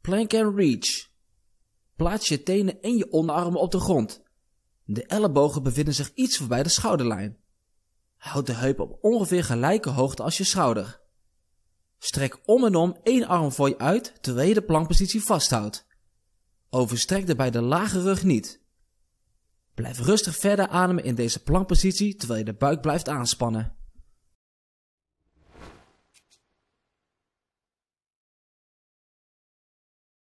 Plank and reach. Plaats je tenen en je onderarmen op de grond. De ellebogen bevinden zich iets voorbij de schouderlijn. Houd de heup op ongeveer gelijke hoogte als je schouder. Strek om en om één arm voor je uit terwijl je de plankpositie vasthoudt. Overstrek daarbij de lage rug niet. Blijf rustig verder ademen in deze plankpositie terwijl je de buik blijft aanspannen.